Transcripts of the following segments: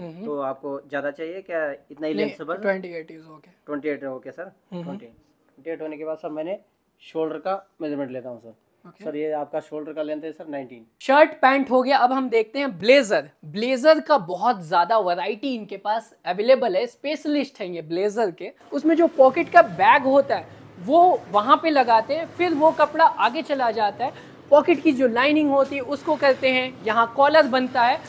हम्म। तो आपको ज़्यादा चाहिए क्या इतना ही length sir twenty eight okay twenty eight okay sir twenty twenty eight होने के बाद सर मैंने शोल्डर का मेजरमेंट लेता हूँ सर सर ये आपका शोल्डर का लेंथ है सर 19 शर्ट पैंट हो गया अब हम देखते हैं ब्लेजर ब्लेजर का बहुत ज्यादा वैरायटी इनके पास अवेलेबल है स्पेशलिस्ट हैं ये ब्लेजर के उसमें जो पॉकेट का बैग होता है वो वहाँ पे लगाते हैं फिर वो कपड़ा आगे चला जाता है पॉकेट की जो लाइनिंग होती है उसको करते हैं यहाँ कॉलर बनता है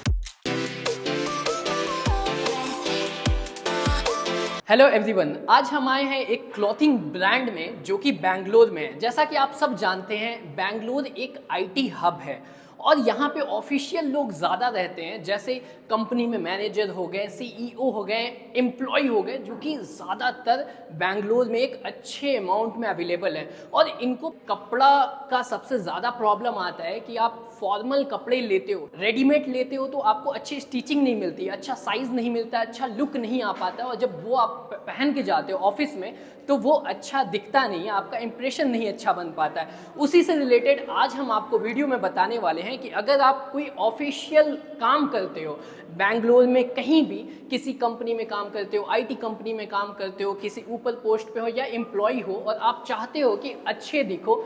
हेलो एवरीवन आज हम आए हैं एक क्लॉथिंग ब्रांड में जो कि बैंगलोर में है जैसा कि आप सब जानते हैं बैंगलोर एक आईटी हब है और यहाँ पे ऑफिशियल लोग ज़्यादा रहते हैं जैसे कंपनी में मैनेजर हो गए सीईओ e हो गए एम्प्लॉय हो गए जो कि ज़्यादातर बेंगलोर में एक अच्छे अमाउंट में अवेलेबल है और इनको कपड़ा का सबसे ज़्यादा प्रॉब्लम आता है कि आप फॉर्मल कपड़े लेते हो रेडीमेड लेते हो तो आपको अच्छी स्टिचिंग नहीं मिलती अच्छा साइज़ नहीं मिलता अच्छा लुक नहीं आ पाता और जब वो आप पहन के जाते हो ऑफिस में तो वो अच्छा दिखता नहीं है आपका इंप्रेशन नहीं अच्छा बन पाता है उसी से रिलेटेड आज हम आपको वीडियो में बताने वाले हैं कि अगर आप कोई ऑफिशियल काम करते हो बैंगलोर में कहीं भी किसी कंपनी में काम करते हो आईटी कंपनी में काम करते हो किसी ऊपर पोस्ट पे हो या एम्प्लॉय हो और आप चाहते हो कि अच्छे दिखो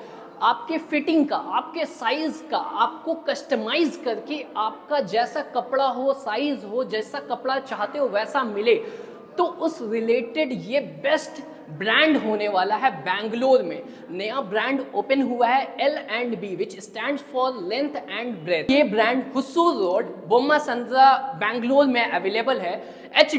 आपके फिटिंग का आपके साइज का आपको कस्टमाइज करके आपका जैसा कपड़ा हो साइज हो जैसा कपड़ा चाहते हो वैसा मिले तो उस रिलेटेड ये बेस्ट ब्रांड होने वाला है बैंगलोर में नया ब्रांड ओपन हुआ है L and B which stand for length and breadth ये brand Hosur road Bommasandra Bangalore में अवेलेबल है एच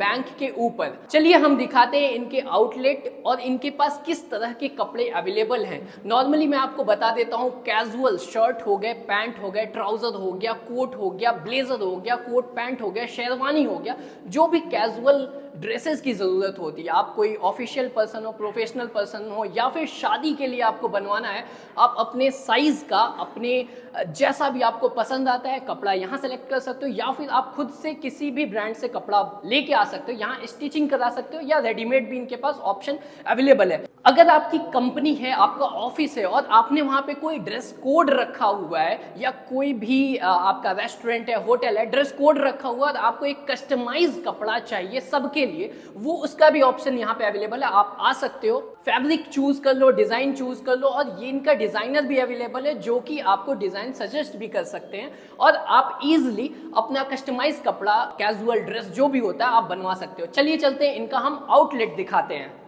बैंक के ऊपर चलिए हम दिखाते हैं इनके आउटलेट और इनके पास किस तरह के कपड़े अवेलेबल हैं नॉर्मली मैं आपको बता देता हूँ कैजुअल शर्ट हो गए पैंट हो गए ट्राउजर हो गया कोट हो गया ब्लेजर हो गया कोट पैंट हो गया शेरवानी हो गया जो भी कैजुअल ड्रेसेस की ज़रूरत होती है आप कोई ऑफिशियल पर्सन हो प्रोफेशनल पर्सन हो या फिर शादी के लिए आपको बनवाना है आप अपने साइज़ का अपने जैसा भी आपको पसंद आता है कपड़ा यहाँ सेलेक्ट कर सकते हो या फिर आप खुद से किसी भी ब्रांड से कपड़ा लेके आ सकते हो यहाँ स्टिचिंग करा सकते हो या रेडीमेड भी इनके पास ऑप्शन अवेलेबल है अगर आपकी कंपनी है आपका ऑफिस है और आपने वहाँ पे कोई ड्रेस कोड रखा हुआ है या कोई भी आपका रेस्टोरेंट है होटल है ड्रेस कोड रखा हुआ है और आपको एक कस्टमाइज कपड़ा चाहिए सबके लिए वो उसका भी ऑप्शन यहाँ पे अवेलेबल है आप आ सकते हो फैब्रिक चूज कर लो डिज़ाइन चूज कर लो और ये इनका डिज़ाइनर भी अवेलेबल है जो कि आपको डिज़ाइन सजेस्ट भी कर सकते हैं और आप इजिली अपना कस्टमाइज कपड़ा कैजुअल ड्रेस जो भी होता है आप बनवा सकते हो चलिए चलते हैं इनका हम आउटलेट दिखाते हैं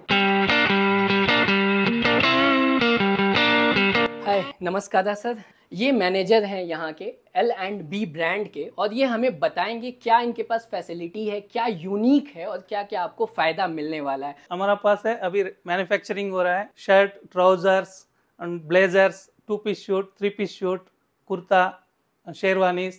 हाय नमस्कार सर ये मैनेजर हैं यहाँ के एल एंड बी ब्रांड के और ये हमें बताएंगे क्या इनके पास फैसिलिटी है क्या यूनिक है और क्या क्या आपको फ़ायदा मिलने वाला है हमारा पास है अभी मैन्युफैक्चरिंग हो रहा है shirt trousers and blazers two piece suit three piece suit kurta sherwani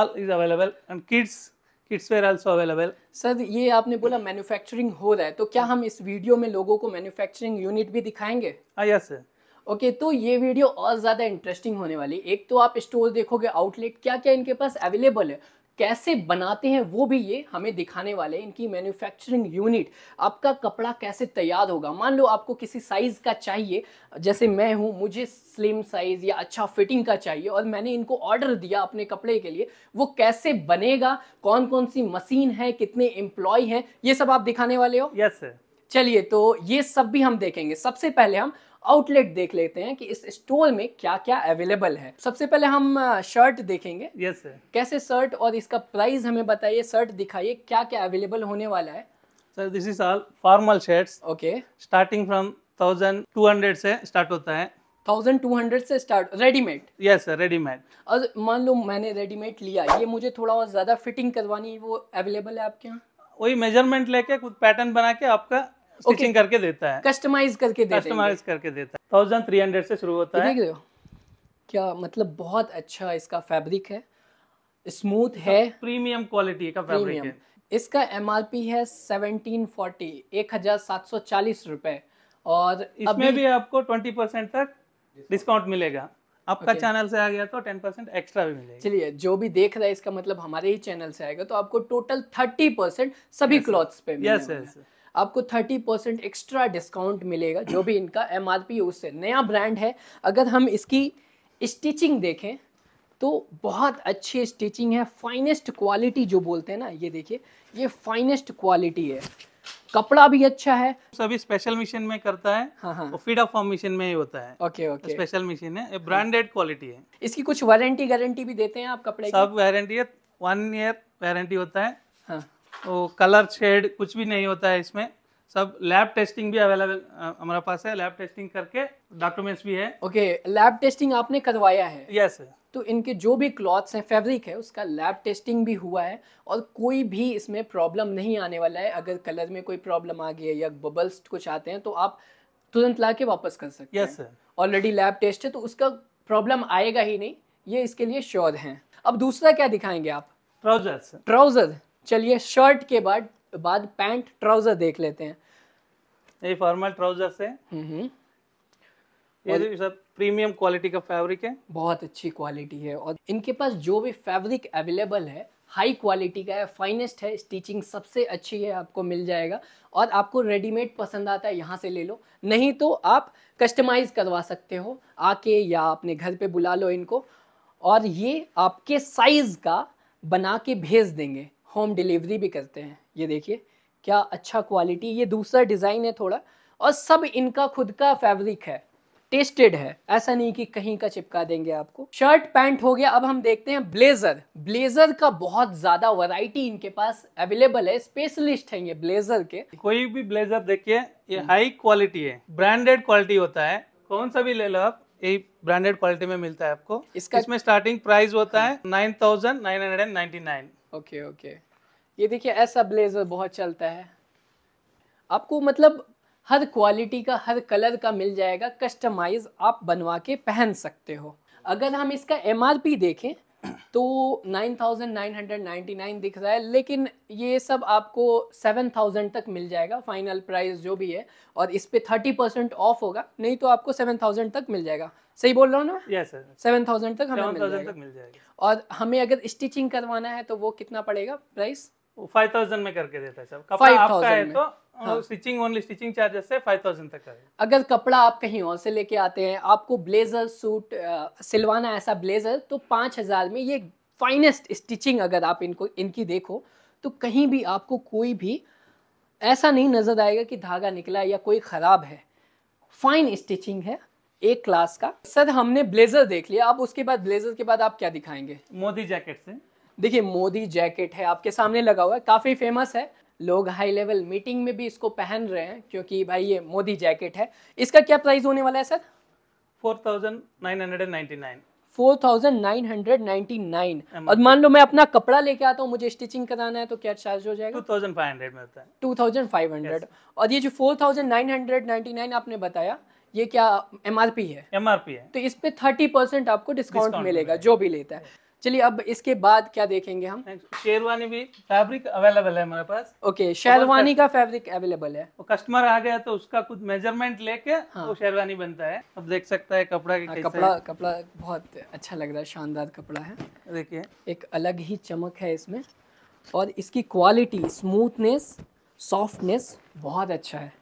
all is available and kids kids wear also available sir ये आपने बोला मैन्युफैक्चरिंग हो रहा है तो क्या हम इस वीडियो में लोगों को मैन्युफैक्चरिंग यूनिट भी दिखाएंगे यस हाँ, सर ओके तो ये वीडियो और ज़्यादा इंटरेस्टिंग होने वाली एक तो आप स्टोर देखोगे आउटलेट क्या क्या इनके पास अवेलेबल है कैसे बनाते हैं वो भी ये हमें दिखाने वाले हैं इनकी मैन्युफैक्चरिंग यूनिट आपका कपड़ा कैसे तैयार होगा मान लो आपको किसी साइज़ का चाहिए जैसे मैं हूँ मुझे स्लिम साइज़ या अच्छा फिटिंग का चाहिए और मैंने इनको ऑर्डर दिया अपने कपड़े के लिए वो कैसे बनेगा कौन कौन सी मशीन है कितने एम्प्लॉय हैं ये सब आप दिखाने वाले हो यस yes, सर चलिए तो ये सब भी हम देखेंगे सबसे पहले हम आउटलेट देख लेते हैं कि इस स्टोर में क्या क्या अवेलेबल है सबसे पहले हम शर्ट देखेंगे यस yes, सर कैसे शर्ट और इसका प्राइस हमें बताइए शर्ट दिखाइए क्या क्या अवेलेबल होने वाला है sir this is all formal shirts okay starting from thousand two hundred से स्टार्ट होता है थाउजेंड टू हंड्रेड से start readymade yes sir readymade और मान लो मैंने रेडीमेड लिया ये मुझे थोड़ा और ज़्यादा फिटिंग करवानी वो अवेलेबल है आपके यहाँ वही मेजरमेंट लेके कुछ पैटर्न बना के आपका स्टिचिंग करके देता है कस्टमाइज करके कस्टमाइज करके देता है थाउजेंड थ्री हंड्रेड से शुरू होता है देख रहे हो क्या मतलब बहुत अच्छा इसका फैब्रिक है स्मूथ है प्रीमियम क्वालिटी का फैब्रिक है इसका एम आर पी है सेवनटीन फोर्टी एक हजार सात सौ चालीस रुपए और इसमें भी आपको ट्वेंटी परसेंट तक डिस्काउंट मिलेगा आपका okay. चैनल से आ गया तो टेन परसेंट एक्स्ट्रा भी मिलेगा चलिए जो भी देख रहा है इसका मतलब हमारे ही चैनल से आएगा तो आपको टोटल थर्टी परसेंट सभी क्लॉथ्स पे यस यस आपको 30 परसेंट एक्स्ट्रा डिस्काउंट मिलेगा जो भी इनका एम आर पी है उससे नया ब्रांड है अगर हम इसकी स्टिचिंग देखें तो बहुत अच्छी स्टिचिंग है फाइनेस्ट क्वालिटी जो बोलते हैं ना ये देखिए ये फाइनेस्ट क्वालिटी है कपड़ा भी अच्छा है सभी स्पेशल मशीन में करता है हाँ हाँ फॉर्म मशीन में ही होता है ओके ओके स्पेशल मशीन है ब्रांडेड क्वालिटी है इसकी कुछ वारंटी गारंटी भी देते हैं आप कपड़े सब वारंटी है वन ईयर वारंटी होता है वो कलर शेड कुछ भी नहीं होता है इसमें सब लैब टेस्टिंग भी अवेलेबल हमारे पास है लैब टेस्टिंग करके डॉक्यूमेंट्स भी है ओके लैब टेस्टिंग आपने करवाया है यस yes. तो इनके जो भी क्लॉथ्स हैं फैब्रिक है उसका लैब टेस्टिंग भी हुआ है और कोई भी इसमें प्रॉब्लम नहीं आने वाला है अगर कलर में कोई प्रॉब्लम आ गया या बबल्स कुछ आते हैं तो आप तुरंत ला के वापस कर सकते yes, हैं यस ऑलरेडी लैब टेस्ट है तो उसका प्रॉब्लम आएगा ही नहीं ये इसके लिए श्योर है अब दूसरा क्या दिखाएंगे आप ट्राउजर ट्राउजर चलिए शर्ट के बाद बाद पैंट ट्राउजर देख लेते हैं ये फॉर्मल ट्राउजर्स है हम्म, हम्म। ये सब प्रीमियम क्वालिटी का फैब्रिक है बहुत अच्छी क्वालिटी है और इनके पास जो भी फैब्रिक अवेलेबल है हाई क्वालिटी का है फाइनेस्ट है स्टिचिंग सबसे अच्छी है आपको मिल जाएगा और आपको रेडीमेड पसंद आता है यहाँ से ले लो नहीं तो आप कस्टमाइज करवा सकते हो आके या अपने घर पे बुला लो इनको और ये आपके साइज़ का बना के भेज देंगे होम डिलीवरी भी करते हैं ये देखिए क्या अच्छा क्वालिटी ये दूसरा डिज़ाइन है थोड़ा और सब इनका खुद का फैब्रिक है टेस्टेड है ऐसा नहीं कि कहीं का चिपका देंगे आपको शर्ट पैंट हो गया अब हम देखते हैं ब्लेजर ब्लेजर का बहुत ज्यादा वैरायटी इनके पास अवेलेबल है स्पेशलिस्ट है ये ब्लेजर के कोई भी ब्लेजर देखिए ये हम्म। हाई क्वालिटी है ब्रांडेड क्वालिटी होता है कौन सा भी ले लो आप ये ब्रांडेड क्वालिटी में मिलता है आपको इसका इसमें स्टार्टिंग प्राइस होता है nine thousand nine hundred and nine okay okay ये देखिए ऐसा ब्लेजर बहुत चलता है आपको मतलब हर क्वालिटी का हर कलर का मिल जाएगा कस्टमाइज आप बनवा के पहन सकते हो अगर हम इसका एम देखें तो 9,999 दिख रहा है लेकिन ये सब आपको 7,000 तक मिल जाएगा फाइनल प्राइस जो भी है और इस पे थर्टी परसेंट ऑफ होगा नहीं तो आपको 7,000 तक मिल जाएगा सही बोल रहा हूँ ना यस सर 7,000 तक हमें मिल जाएगा।, तक मिल जाएगा और हमें अगर स्टिचिंग करवाना है तो वो कितना पड़ेगा प्राइस फाइव में करके देता है सर कपड़ा आपका है तो स्टिचिंग ओनली स्टिचिंग चार्जेस से फाइव तक का अगर कपड़ा आप कहीं और से लेके आते हैं आपको ब्लेजर सूट सिलवाना ऐसा ब्लेजर तो पाँच हजार में ये फाइनेस्ट स्टिचिंग अगर आप इनको इनकी देखो तो कहीं भी आपको कोई भी ऐसा नहीं नज़र आएगा कि धागा निकला या कोई ख़राब है फाइन स्टिचिंग है एक क्लास का सर हमने ब्लेजर देख लिया अब उसके बाद ब्लेजर के बाद आप क्या दिखाएंगे मोदी जैकेट से देखिए मोदी जैकेट है आपके सामने लगा हुआ है काफ़ी फेमस है लोग हाई लेवल मीटिंग में भी इसको पहन रहे हैं क्योंकि भाई ये मोदी जैकेट है इसका क्या प्राइस होने वाला है sir four thousand nine hundred ninety nine 4999 और मान लो मैं अपना कपड़ा लेके आता हूँ मुझे स्टिचिंग कराना है तो क्या चार्ज हो जाएगा 2500 में होता है फाइव हंड्रेड और ये जो नाइन आपने बताया ये क्या एमआरपी है एम है तो इस थर्टी परसेंट आपको डिस्काउंट मिलेगा जो भी लेता है चलिए अब इसके बाद क्या देखेंगे हम शेरवानी भी फैब्रिक अवेलेबल है हमारे पास ओके शेरवानी का फैब्रिक अवेलेबल है वो कस्टमर आ गया तो उसका कुछ मेजरमेंट लेके हाँ। वो शेरवानी बनता है अब देख सकता है कपड़ा के हाँ, कपड़ा है। कपड़ा बहुत अच्छा लग रहा है शानदार कपड़ा है देखिए एक अलग ही चमक है इसमें और इसकी क्वालिटी स्मूथनेस सॉफ्टनेस बहुत अच्छा है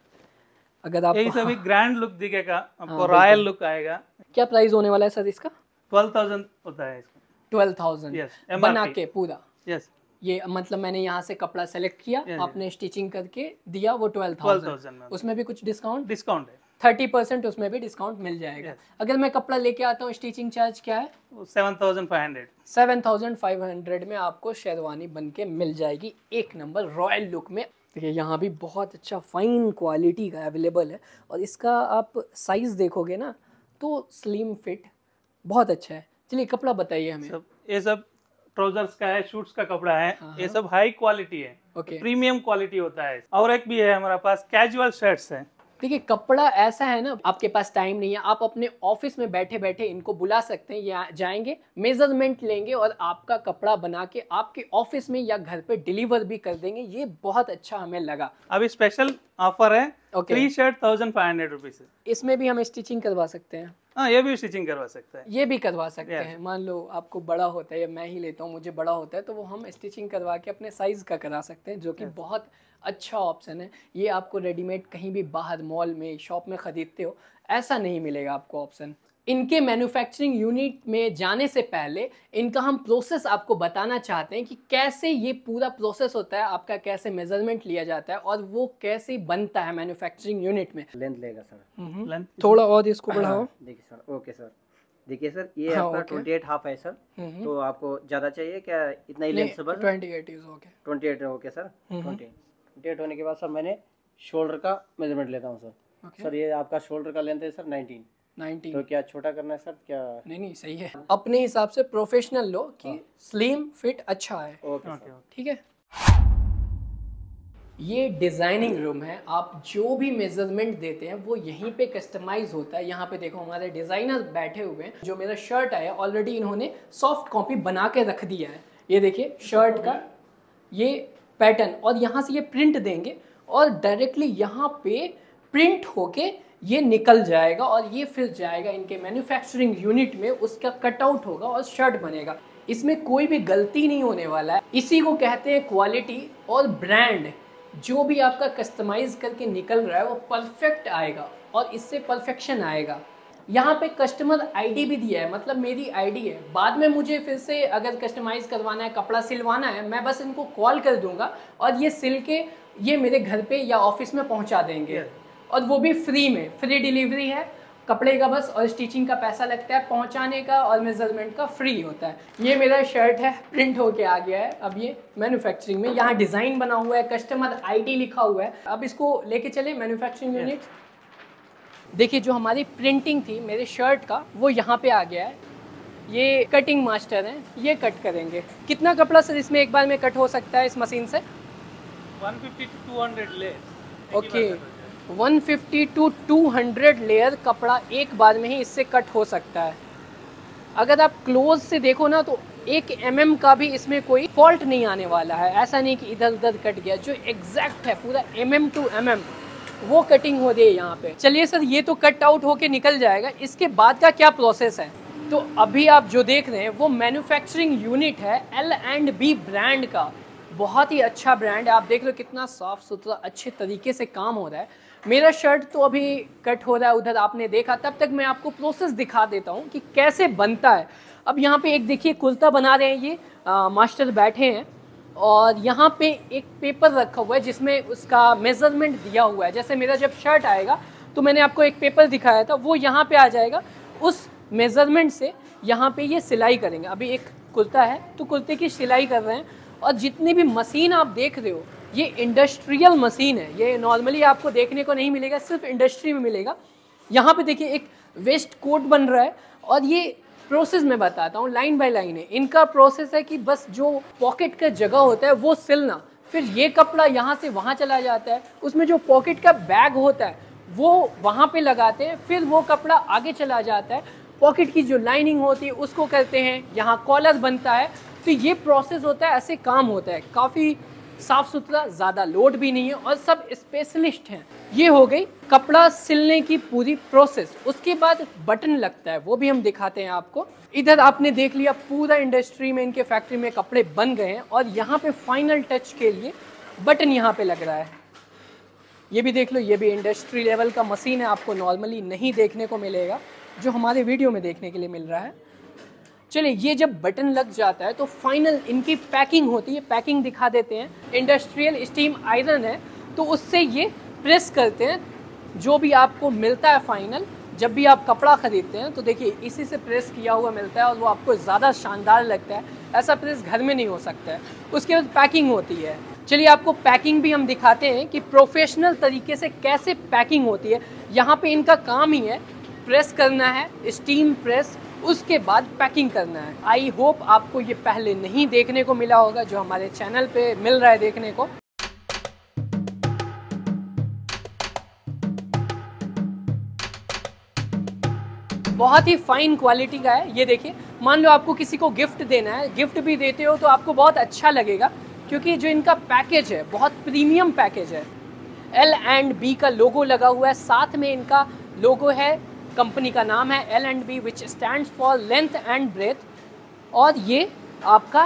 अगर आप यही सभी ग्रैंड लुक दिखेगा आपको रॉयल हाँ, लुक आएगा क्या प्राइस होने वाला है सर इसका ट्वेल्व होता है ट्वेल्व थाउजेंड बना के पूरा यस ये मतलब मैंने यहाँ से कपड़ा सेलेक्ट किया आपने स्टिचिंग करके दिया वो ट्वेल्व थाउजेंड उसमें भी कुछ डिस्काउंट डिस्काउंट है थर्टी परसेंट उसमें भी डिस्काउंट मिल जाएगा yes. अगर मैं कपड़ा लेके आता हूँ स्टिचिंग चार्ज क्या है seven thousand five hundred seven thousand five hundred में आपको शेरवानी बन के मिल जाएगी एक नंबर रॉयल लुक में देखिए यहाँ भी बहुत अच्छा फाइन क्वालिटी का अवेलेबल है और इसका आप साइज़ देखोगे ना तो स्लिम फिट बहुत अच्छा है चलिए कपड़ा बताइए हमें सब ये सब ट्राउजर्स का है शूट्स का कपड़ा है हाँ, ये हाँ। सब हाई क्वालिटी है okay. प्रीमियम क्वालिटी होता है और एक भी है हमारे पास कैजुअल शर्ट्स है देखिए कपड़ा ऐसा है ना आपके पास टाइम नहीं है आप अपने ऑफिस में बैठे बैठे इनको बुला सकते हैं या जाएंगे मेजरमेंट लेंगे और आपका कपड़ा बना के आपके ऑफिस में या घर पे डिलीवर भी कर देंगे ये बहुत अच्छा हमें लगा अभी स्पेशल ऑफर है T shirt thousand five hundred rupees इसमें भी हम स्टिचिंग करवा सकते हैं हाँ ये भी स्टिचिंग करवा सकते हैं ये भी करवा सकते हैं मान लो आपको बड़ा होता है या मैं ही लेता हूँ मुझे बड़ा होता है तो वो हम स्टिचिंग करवा के अपने साइज़ का करा सकते हैं जो कि बहुत अच्छा ऑप्शन है ये आपको रेडीमेड कहीं भी बाहर मॉल में शॉप में ख़रीदते हो ऐसा नहीं मिलेगा आपको ऑप्शन इनके मैन्युफैक्चरिंग यूनिट में जाने से पहले इनका हम प्रोसेस आपको बताना चाहते हैं कि कैसे ये पूरा प्रोसेस होता है आपका कैसे मेजरमेंट लिया जाता है और वो कैसे बनता है मैन्युफैक्चरिंग यूनिट में लेंथ लेगा सर लेंथ हम्म। थोड़ा और इसको बढ़ाओ हाँ, देखिए सर ओके सर देखिए सर ये हाँ, आपका ट्वेंटी एट हाफ है सर हम्म। तो आपको ज़्यादा चाहिए क्या इतना ही length sir twenty eight is okay twenty eight okay sir twenty eight होने के बाद सर मैंने शोल्डर का मेजरमेंट लेता हूँ सर सर ये आपका शोल्डर का लेंथ है सर नाइनटीन 19 तो क्या छोटा करना है सर क्या नहीं नहीं सही है अपने हिसाब से प्रोफेशनल लो कि स्लिम हाँ। फिट अच्छा है ओके okay, ठीक है ये डिज़ाइनिंग रूम है आप जो भी मेजरमेंट देते हैं वो यहीं पे कस्टमाइज होता है यहाँ पे देखो हमारे डिज़ाइनर बैठे हुए हैं जो मेरा शर्ट है ऑलरेडी इन्होंने सॉफ्ट कॉपी बना के रख दिया है ये देखिए शर्ट का ये पैटर्न और यहाँ से ये प्रिंट देंगे और डायरेक्टली यहाँ पे प्रिंट होके ये निकल जाएगा और ये फिर जाएगा इनके मैन्युफैक्चरिंग यूनिट में उसका कटआउट होगा और शर्ट बनेगा इसमें कोई भी गलती नहीं होने वाला है इसी को कहते हैं क्वालिटी और ब्रांड जो भी आपका कस्टमाइज करके निकल रहा है वो परफेक्ट आएगा और इससे परफेक्शन आएगा यहाँ पे कस्टमर आईडी भी दिया है मतलब मेरी आईडी है बाद में मुझे फिर से अगर कस्टमाइज़ करवाना है कपड़ा सिलवाना है मैं बस इनको कॉल कर दूंगा और ये सिल के ये मेरे घर पे या ऑफिस में पहुँचा देंगे yeah. और वो भी फ्री में फ्री डिलीवरी है कपड़े का बस और स्टिचिंग का पैसा लगता है पहुंचाने का और मेजरमेंट का फ्री होता है ये मेरा शर्ट है प्रिंट होके आ गया है अब ये मैन्युफैक्चरिंग में यहाँ डिज़ाइन बना हुआ है कस्टमर आईडी लिखा हुआ है अब इसको लेके चले मैन्युफैक्चरिंग यूनिट देखिए जो हमारी प्रिंटिंग थी मेरे शर्ट का वो यहाँ पे आ गया है ये कटिंग मास्टर है ये कट करेंगे कितना कपड़ा सर इसमें एक बार में कट हो सकता है इस मशीन से वन फिफ्टी टू हंड्रेड ले ओके okay. 150 टू 200 लेयर कपड़ा एक बार में ही इससे कट हो सकता है अगर आप क्लोज से देखो ना तो एक एम mm का भी इसमें कोई फॉल्ट नहीं आने वाला है ऐसा नहीं कि इधर उधर कट गया जो एग्जैक्ट है पूरा M M to M M वो कटिंग हो रही है यहाँ पे चलिए सर ये तो कट आउट होके निकल जाएगा इसके बाद का क्या प्रोसेस है तो अभी आप जो देख रहे हैं वो मैन्युफैक्चरिंग यूनिट है एल एंड बी ब्रांड का बहुत ही अच्छा ब्रांड है आप देख रहे हो कितना साफ़ सुथरा अच्छे तरीके से काम हो रहा है मेरा शर्ट तो अभी कट हो रहा है उधर आपने देखा तब तक मैं आपको प्रोसेस दिखा देता हूँ कि कैसे बनता है अब यहाँ पे एक देखिए कुर्ता बना रहे हैं ये आ, मास्टर बैठे हैं और यहाँ पे एक पेपर रखा हुआ है जिसमें उसका मेज़रमेंट दिया हुआ है जैसे मेरा जब शर्ट आएगा तो मैंने आपको एक पेपर दिखाया था वो यहाँ पर आ जाएगा उस मेज़रमेंट से यहाँ पर ये सिलाई करेंगे अभी एक कुर्ता है तो कुर्ते की सिलाई कर रहे हैं और जितनी भी मशीन आप देख रहे हो ये इंडस्ट्रियल मशीन है ये नॉर्मली आपको देखने को नहीं मिलेगा सिर्फ इंडस्ट्री में मिलेगा यहाँ पे देखिए एक वेस्ट कोट बन रहा है और ये प्रोसेस मैं बताता हूँ लाइन बाय लाइन है इनका प्रोसेस है कि बस जो पॉकेट का जगह होता है वो सिलना फिर ये कपड़ा यहाँ से वहाँ चला जाता है उसमें जो पॉकेट का बैग होता है वो वहाँ पे लगाते हैं फिर वो कपड़ा आगे चला जाता है पॉकेट की जो लाइनिंग होती है उसको करते हैं यहाँ कॉलर बनता है तो ये प्रोसेस होता है ऐसे काम होता है काफ़ी साफ सुथरा ज़्यादा लोड भी नहीं है और सब स्पेशलिस्ट हैं ये हो गई कपड़ा सिलने की पूरी प्रोसेस उसके बाद बटन लगता है वो भी हम दिखाते हैं आपको इधर आपने देख लिया पूरा इंडस्ट्री में इनके फैक्ट्री में कपड़े बन गए हैं और यहाँ पे फाइनल टच के लिए बटन यहाँ पे लग रहा है ये भी देख लो ये भी इंडस्ट्री लेवल का मशीन है आपको नॉर्मली नहीं देखने को मिलेगा जो हमारे वीडियो में देखने के लिए मिल रहा है चलिए ये जब बटन लग जाता है तो फाइनल इनकी पैकिंग होती है पैकिंग दिखा देते हैं इंडस्ट्रियल स्टीम आयरन है तो उससे ये प्रेस करते हैं जो भी आपको मिलता है फाइनल जब भी आप कपड़ा ख़रीदते हैं तो देखिए इसी से प्रेस किया हुआ मिलता है और वो आपको ज़्यादा शानदार लगता है ऐसा प्रेस घर में नहीं हो सकता है उसके बाद पैकिंग होती है चलिए आपको पैकिंग भी हम दिखाते हैं कि प्रोफेशनल तरीके से कैसे पैकिंग होती है यहाँ पे इनका काम ही है प्रेस करना है स्टीम प्रेस उसके बाद पैकिंग करना है आई होप आपको ये पहले नहीं देखने को मिला होगा जो हमारे चैनल पे मिल रहा है देखने को बहुत ही फाइन क्वालिटी का है ये देखिए मान लो आपको किसी को गिफ्ट देना है गिफ्ट भी देते हो तो आपको बहुत अच्छा लगेगा क्योंकि जो इनका पैकेज है बहुत प्रीमियम पैकेज है एल एंड बी का लोगो लगा हुआ है साथ में इनका लोगो है कंपनी का नाम है L and B which stand for length and breadth और ये आपका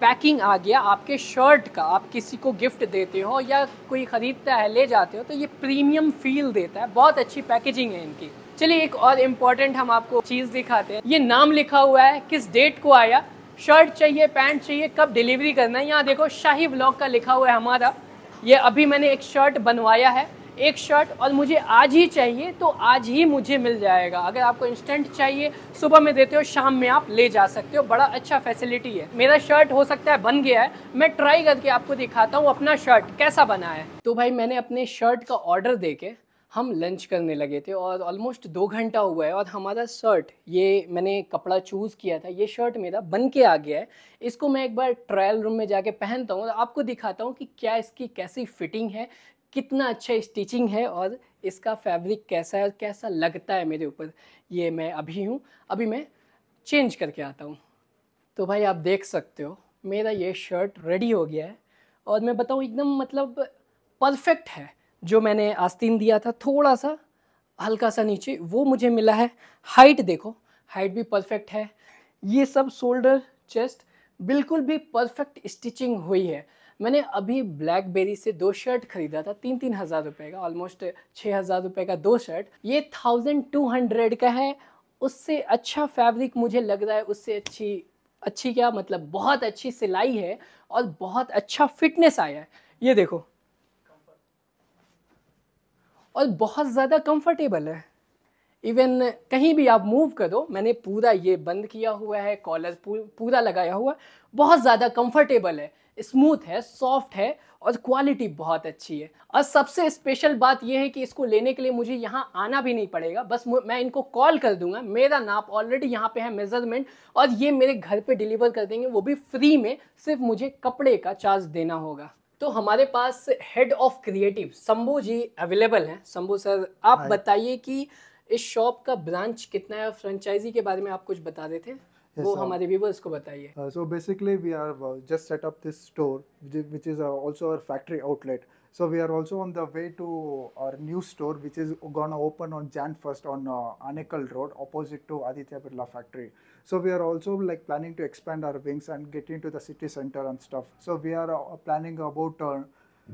पैकिंग आ गया आपके शर्ट का आप किसी को गिफ्ट देते हो या कोई ख़रीदता है ले जाते हो तो ये प्रीमियम फील देता है बहुत अच्छी पैकेजिंग है इनकी चलिए एक और इम्पॉर्टेंट हम आपको चीज़ दिखाते हैं ये नाम लिखा हुआ है किस डेट को आया शर्ट चाहिए पैंट चाहिए कब डिलीवरी करना है यहाँ देखो शाही ब्लॉक का लिखा हुआ है हमारा ये अभी मैंने एक शर्ट बनवाया है एक शर्ट और मुझे आज ही चाहिए तो आज ही मुझे मिल जाएगा अगर आपको इंस्टेंट चाहिए सुबह में देते हो शाम में आप ले जा सकते हो बड़ा अच्छा फैसिलिटी है मेरा शर्ट हो सकता है बन गया है मैं ट्राई करके आपको दिखाता हूँ अपना शर्ट कैसा बना है तो भाई मैंने अपने शर्ट का ऑर्डर दे के हम लंच करने लगे थे और ऑलमोस्ट दो घंटा हुआ है और हमारा शर्ट ये मैंने कपड़ा चूज़ किया था ये शर्ट मेरा बन के आ गया है इसको मैं एक बार ट्रायल रूम में जाके पहनता हूँ और आपको दिखाता हूँ कि क्या इसकी कैसी फिटिंग है कितना अच्छा स्टिचिंग है और इसका फैब्रिक कैसा है और कैसा लगता है मेरे ऊपर ये मैं अभी हूँ अभी मैं चेंज करके आता हूँ तो भाई आप देख सकते हो मेरा ये शर्ट रेडी हो गया है और मैं बताऊँ एकदम मतलब परफेक्ट है जो मैंने आस्तीन दिया था थोड़ा सा हल्का सा नीचे वो मुझे मिला है हाइट देखो हाइट भी परफेक्ट है ये सब शोल्डर चेस्ट बिल्कुल भी परफेक्ट स्टिचिंग हुई है मैंने अभी ब्लैकबेरी से दो शर्ट खरीदा था तीन तीन हज़ार रुपये का ऑलमोस्ट छः हज़ार रुपये का दो शर्ट ये थाउजेंड टू हंड्रेड का है उससे अच्छा फैब्रिक मुझे लग रहा है उससे अच्छी अच्छी क्या मतलब बहुत अच्छी सिलाई है और बहुत अच्छा फिटनेस आया है ये देखो और बहुत ज़्यादा कंफर्टेबल है इवन कहीं भी आप मूव करो मैंने पूरा ये बंद किया हुआ है कॉलर पूरा लगाया हुआ बहुत ज़्यादा कंफर्टेबल है स्मूथ है सॉफ्ट है और क्वालिटी बहुत अच्छी है और सबसे स्पेशल बात यह है कि इसको लेने के लिए मुझे यहाँ आना भी नहीं पड़ेगा बस मैं इनको कॉल कर दूंगा मेरा नाप ऑलरेडी यहाँ पे है मेजरमेंट और ये मेरे घर पे डिलीवर कर देंगे वो भी फ्री में सिर्फ मुझे कपड़े का चार्ज देना होगा तो हमारे पास head of creative Shambhu ji available हैं शंभू सर आप बताइए कि इस शॉप का ब्रांच कितना है फ्रेंचाइजी के बारे में आप कुछ बता देते हैं So वो हमारे व्यूवर्स को बताइए so basically we are just set up this store is factory outlet So we are also on the way to our new store, which is gonna open on Jan 1st on uh, Anekal Road, opposite to Aditya Birla Factory. So we are also like planning to expand our wings and get into the city center and stuff. So we are uh, planning about uh,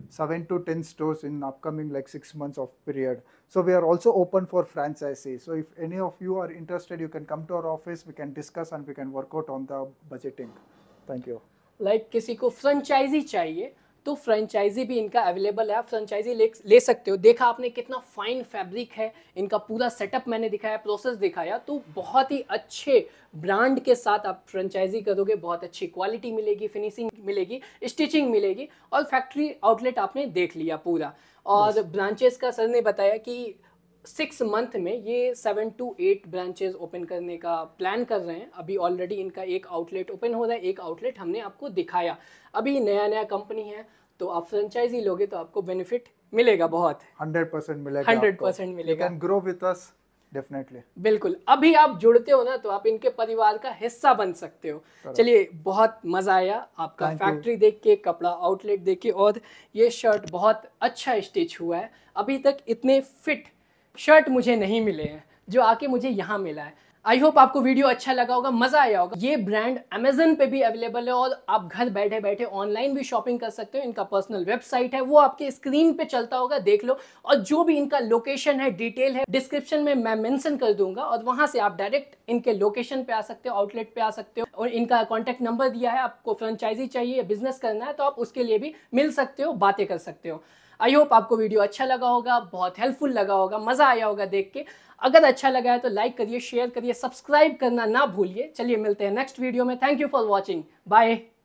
7 to 10 stores in upcoming like 6 months of period so we are also open for franchisee so if any of you are interested you can come to our office we can discuss and we can work out on the budgeting thank you like किसी को franchise चाहिए तो franchise भी इनका available है आप franchise ले, ले सकते हो देखा आपने कितना फाइन फैब्रिक है इनका पूरा सेटअप मैंने दिखाया प्रोसेस दिखाया तो बहुत ही अच्छे ब्रांड के साथ आप फ्रेंचाइजी करोगे बहुत अच्छी क्वालिटी मिलेगी फिनिशिंग मिलेगी स्टिचिंग मिलेगी और फैक्ट्री आउटलेट आपने देख लिया पूरा और ब्रांचेस का सर ने बताया कि सिक्स मंथ में ये seven to eight branches open करने का प्लान कर रहे हैं अभी ऑलरेडी इनका एक आउटलेट ओपन हो रहा है एक आउटलेट हमने आपको दिखाया अभी नया नया कंपनी है तो आप फ्रेंचाइजी लोगे तो आपको बेनिफिट मिलेगा बहुत हंड्रेड परसेंट मिलेगा हंड्रेड परसेंट मिलेगा ग्रो विथ अस डेफिनेटली बिल्कुल अभी आप जुड़ते हो ना तो आप इनके परिवार का हिस्सा बन सकते हो चलिए बहुत मजा आया आपका फैक्ट्री देख के कपड़ा आउटलेट देख के और ये शर्ट बहुत अच्छा स्टिच हुआ है अभी तक इतने फिट शर्ट मुझे नहीं मिले हैं जो आके मुझे यहाँ मिला है आई होप आपको वीडियो अच्छा लगा होगा मजा आया होगा ये ब्रांड अमेजन पे भी अवेलेबल है और आप घर बैठे बैठे ऑनलाइन भी शॉपिंग कर सकते हो इनका पर्सनल वेबसाइट है वो आपके स्क्रीन पे चलता होगा देख लो और जो भी इनका लोकेशन है डिटेल है डिस्क्रिप्शन में मैं मेंशन कर दूंगा और वहां से आप डायरेक्ट इनके लोकेशन पे आ सकते हो आउटलेट पे आ सकते हो और इनका कॉन्टैक्ट नंबर दिया है आपको फ्रेंचाइजी चाहिए बिजनेस करना है तो आप उसके लिए भी मिल सकते हो बातें कर सकते हो आई होप आपको वीडियो अच्छा लगा होगा बहुत हेल्पफुल लगा होगा मज़ा आया होगा देख के अगर अच्छा लगा है तो लाइक करिए शेयर करिए सब्सक्राइब करना ना भूलिए चलिए मिलते हैं नेक्स्ट वीडियो में thank you for watching bye